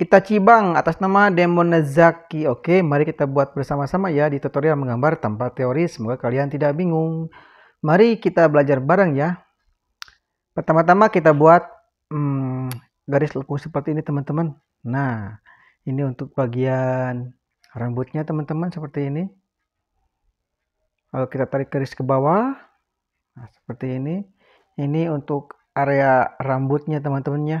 kita cibang atas nama Demonazaki. Oke, mari kita buat bersama-sama ya di tutorial menggambar tanpa teori. Semoga kalian tidak bingung. Mari kita belajar bareng ya. Pertama-tama kita buat hmm, garis lekung seperti ini teman-teman. Nah, ini untuk bagian rambutnya teman-teman seperti ini. Kalau kita tarik garis ke bawah. Nah, seperti ini. Ini untuk area rambutnya teman-temannya. teman teman temannya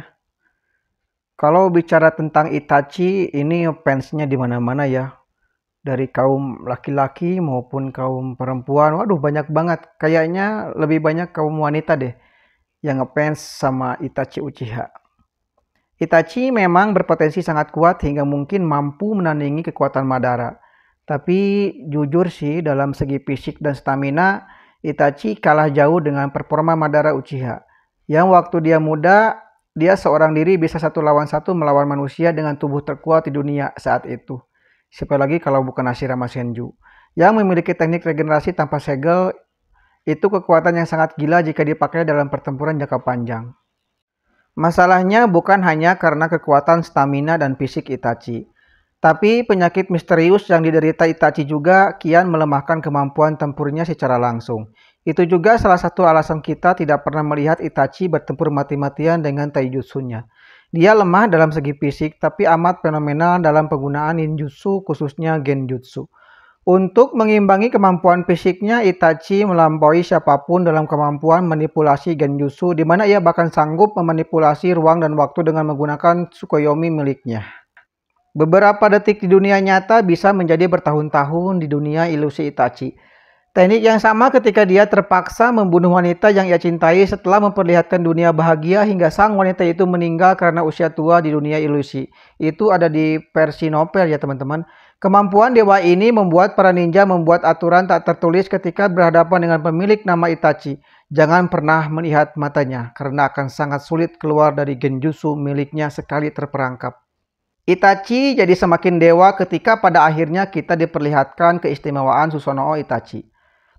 kalau bicara tentang Itachi, ini fansnya di mana-mana ya. Dari kaum laki-laki maupun kaum perempuan. Waduh, banyak banget. Kayaknya lebih banyak kaum wanita deh yang ngefans sama Itachi Uchiha. Itachi memang berpotensi sangat kuat hingga mungkin mampu menandingi kekuatan Madara. Tapi jujur sih dalam segi fisik dan stamina, Itachi kalah jauh dengan performa Madara Uchiha. Yang waktu dia muda dia seorang diri bisa satu lawan satu melawan manusia dengan tubuh terkuat di dunia saat itu. Siapa lagi kalau bukan Ashira Masenju Yang memiliki teknik regenerasi tanpa segel itu kekuatan yang sangat gila jika dipakai dalam pertempuran jangka panjang. Masalahnya bukan hanya karena kekuatan stamina dan fisik Itachi, tapi penyakit misterius yang diderita Itachi juga kian melemahkan kemampuan tempurnya secara langsung. Itu juga salah satu alasan kita tidak pernah melihat Itachi bertempur mati-matian dengan Taijutsu-nya. Dia lemah dalam segi fisik tapi amat fenomenal dalam penggunaan ninjutsu khususnya genjutsu. Untuk mengimbangi kemampuan fisiknya, Itachi melampaui siapapun dalam kemampuan manipulasi genjutsu di mana ia bahkan sanggup memanipulasi ruang dan waktu dengan menggunakan Tsukuyomi miliknya. Beberapa detik di dunia nyata bisa menjadi bertahun-tahun di dunia ilusi Itachi. Teknik yang sama ketika dia terpaksa membunuh wanita yang ia cintai setelah memperlihatkan dunia bahagia hingga sang wanita itu meninggal karena usia tua di dunia ilusi. Itu ada di versi novel ya teman-teman. Kemampuan dewa ini membuat para ninja membuat aturan tak tertulis ketika berhadapan dengan pemilik nama Itachi. Jangan pernah melihat matanya karena akan sangat sulit keluar dari genjutsu miliknya sekali terperangkap. Itachi jadi semakin dewa ketika pada akhirnya kita diperlihatkan keistimewaan Susanoo Itachi.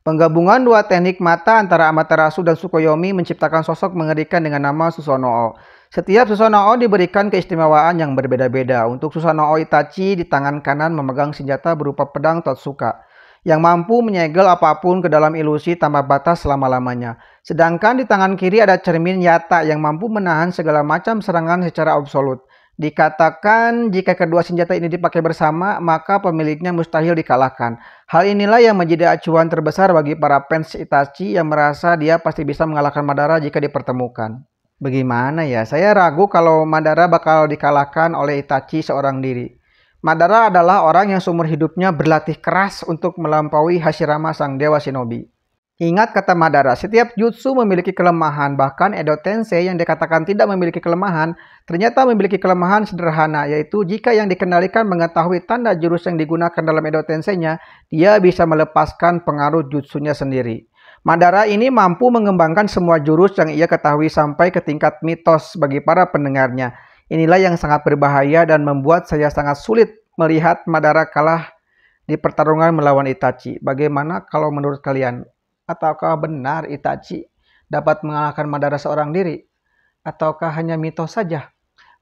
Penggabungan dua teknik mata antara Amaterasu dan Sukoyomi menciptakan sosok mengerikan dengan nama Susanoo. Setiap Susanoo diberikan keistimewaan yang berbeda-beda. Untuk Susanoo Itachi di tangan kanan memegang senjata berupa pedang Totsuka yang mampu menyegel apapun ke dalam ilusi tanpa batas selama-lamanya. Sedangkan di tangan kiri ada cermin yata yang mampu menahan segala macam serangan secara absolut. Dikatakan jika kedua senjata ini dipakai bersama, maka pemiliknya mustahil dikalahkan. Hal inilah yang menjadi acuan terbesar bagi para fans Itachi yang merasa dia pasti bisa mengalahkan Madara jika dipertemukan. Bagaimana ya? Saya ragu kalau Madara bakal dikalahkan oleh Itachi seorang diri. Madara adalah orang yang seumur hidupnya berlatih keras untuk melampaui Hashirama sang dewa shinobi. Ingat kata Madara, setiap jutsu memiliki kelemahan, bahkan Edo Tensei yang dikatakan tidak memiliki kelemahan, ternyata memiliki kelemahan sederhana, yaitu jika yang dikendalikan mengetahui tanda jurus yang digunakan dalam Edo Tensei-nya, dia bisa melepaskan pengaruh jutsunya sendiri. Madara ini mampu mengembangkan semua jurus yang ia ketahui sampai ke tingkat mitos bagi para pendengarnya. Inilah yang sangat berbahaya dan membuat saya sangat sulit melihat Madara kalah di pertarungan melawan Itachi. Bagaimana kalau menurut kalian? Ataukah benar Itachi dapat mengalahkan Madara seorang diri? Ataukah hanya mitos saja?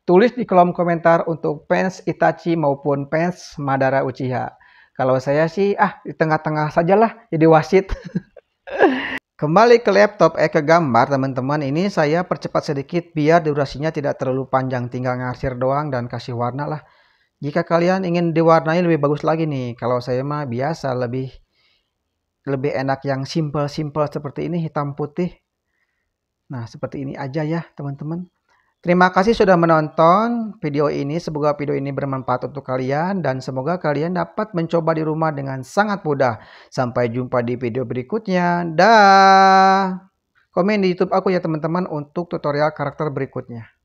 Tulis di kolom komentar untuk fans Itachi maupun fans Madara Uchiha. Kalau saya sih, ah di tengah-tengah sajalah jadi wasit. Kembali ke laptop, eh ke gambar teman-teman. Ini saya percepat sedikit biar durasinya tidak terlalu panjang. Tinggal ngasir doang dan kasih warna lah. Jika kalian ingin diwarnai lebih bagus lagi nih. Kalau saya mah biasa lebih lebih enak yang simple-simple seperti ini hitam putih. Nah, seperti ini aja ya, teman-teman. Terima kasih sudah menonton video ini. Semoga video ini bermanfaat untuk kalian dan semoga kalian dapat mencoba di rumah dengan sangat mudah. Sampai jumpa di video berikutnya. Dah. Komen di YouTube aku ya teman-teman untuk tutorial karakter berikutnya.